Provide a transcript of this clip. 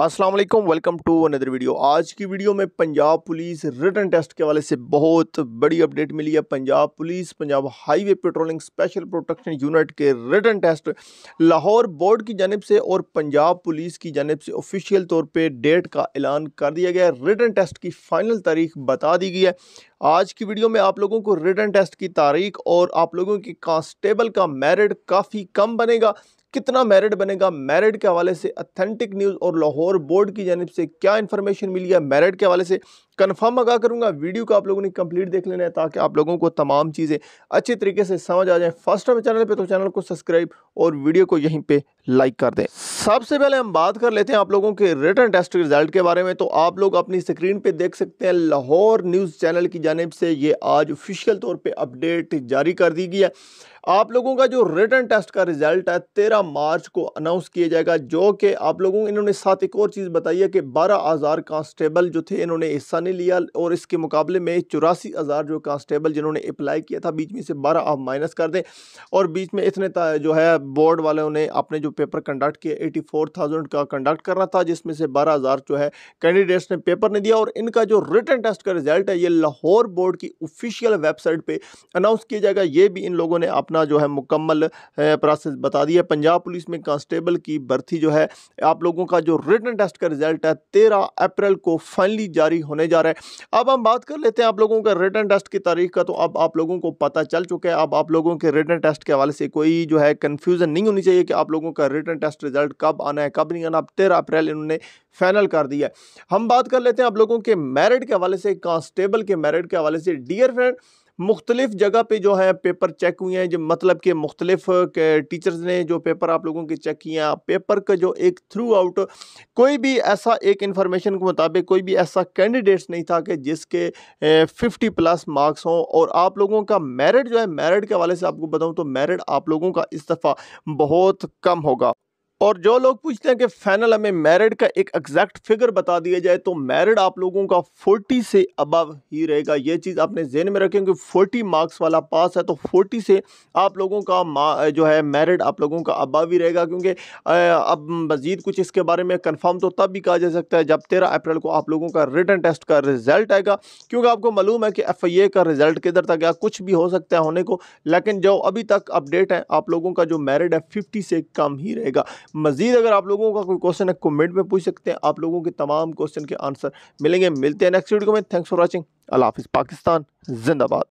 अस्सलाम वालेकुम welcome to another video आज की वीडियो में पंजाब पुलिस रिटर्न टेस्ट के हवाले से बहुत बड़ी अपडेट मिली है Punjab police Punjab highway patrolling special protection unit के रिटर्न टेस्ट लाहौर बोर्ड की जानब से और पंजाब पुलिस की जानब से ऑफिशियल तौर पे डेट का ऐलान कर दिया गया है रिटर्न टेस्ट की फ़ाइनल तारीख बता दी गई है आज की वीडियो में आप लोगों को रिटर्न टेस्ट की तारीख और आप लोगों की कांस्टेबल का मेरिट काफ़ी कम बनेगा कितना मेरिट बनेगा मेरिट के हवाले से अथेंटिक न्यूज़ और लाहौर बोर्ड की जानब से क्या इन्फॉर्मेशन मिली है मेरिट के हवाले से कन्फर्म आगा करूंगा वीडियो को आप लोगों ने कंप्लीट देख लेना है ताकि आप लोगों को तमाम चीज़ें अच्छे तरीके से समझ आ जाए फर्स्ट टाइम चैनल पर तो चैनल को सब्सक्राइब और वीडियो को यहीं पर लाइक कर दें सबसे पहले हम बात कर लेते हैं आप लोगों के रिटर्न टेस्ट रिजल्ट के बारे में तो आप लोग अपनी स्क्रीन पर देख सकते हैं लाहौर न्यूज़ चैनल की जानब से ये आज ऑफिशियल तौर पे अपडेट जारी कर दी गई है आप लोगों का जो रिटर्न टेस्ट का रिजल्ट है तेरह मार्च को अनाउंस किया जाएगा जो कि आप लोगों को इन्होंने साथ एक और चीज़ बताई है कि बारह हज़ार कांस्टेबल जो थे इन्होंने हिस्सा नहीं लिया और इसके मुकाबले में चौरासी हज़ार जो कांस्टेबल जिन्होंने अप्लाई किया था बीच में से बारह आप माइनस कर दें और बीच में इतने जो है बोर्ड वालों ने अपने जो पेपर कंडक्ट किया एटी का कंडक्ट करना था जिसमें से बारह जो है कैंडिडेट्स ने पेपर नहीं दिया और इनका जो रिटर्न टेस्ट का रिजल्ट है ये लाहौर और बोर्ड की ऑफिशियल वेबसाइट पे अनाउंस किया जाएगा ये भी इन लोगों ने अपना जो है मुकम्मल प्रोसेस बता दिया पंजाब पुलिस में कांस्टेबल की भर्ती जो है आप लोगों का जो रिटर्न टेस्ट का रिजल्ट है तेरह अप्रैल को फाइनली जारी होने जा रहा है अब हम बात कर लेते हैं आप लोगों का रिटर्न टेस्ट की तारीख का तो अब आप लोगों को पता चल चुका है अब आप लोगों के रिटर्न टेस्ट के हवाले से कोई जो है कन्फ्यूज़न नहीं होनी चाहिए कि आप लोगों का रिटर्न टेस्ट रिजल्ट कब आना है कब नहीं आना अब तेरह अप्रैल इन्होंने फाइनल कर दिया है हम बात कर लेते हैं आप लोगों के मेरिट के हवाले से कांस्टेबल के मेरिट के हवाले से डियर फ्रेंड मुख्तलिफ जगह पे जो है पेपर चेक हुए हैं जो मतलब के मुख्तलिफ टीचर्स ने जो पेपर आप लोगों के चेक किए हैं पेपर का जो एक थ्रू आउट कोई भी ऐसा एक इन्फॉर्मेशन के मुताबिक कोई भी ऐसा कैंडिडेट्स नहीं था कि जिसके फिफ्टी प्लस मार्क्स हों और आप लोगों का मेरिट जो है मेरिट के हवाले से आपको बताऊँ तो मेरिट आप लोगों का इस दफ़ा बहुत कम होगा और जो लोग पूछते हैं कि फाइनल हमें मैरिड का एक एग्जैक्ट फिगर बता दिया जाए तो मैरिड आप लोगों का 40 से अबव ही रहेगा ये चीज़ आपने जेन में रखें कि 40 मार्क्स वाला पास है तो 40 से आप लोगों का जो है मैरिड आप लोगों का अबव ही रहेगा क्योंकि अब मज़ीद कुछ इसके बारे में कन्फर्म तो तब भी कहा जा सकता है जब तेरह अप्रैल को आप लोगों का रिटर्न टेस्ट का रिजल्ट आएगा क्योंकि आपको मालूम है कि एफ आई ए का रिजल्ट किधर तक गया कुछ भी हो सकता है होने को लेकिन जो अभी तक अपडेट है आप लोगों का जो मैरिड है फिफ्टी से कम ही रहेगा मज़ीद अगर आप लोगों का कोई क्वेश्चन है कमेंट में पूछ सकते हैं आप लोगों के तमाम क्वेश्चन के आंसर मिलेंगे मिलते हैं नेक्स्ट वीडियो में थैंक्स फॉर वॉचिंग अल्लाह हाफिज़ पाकिस्तान जिंदाबाद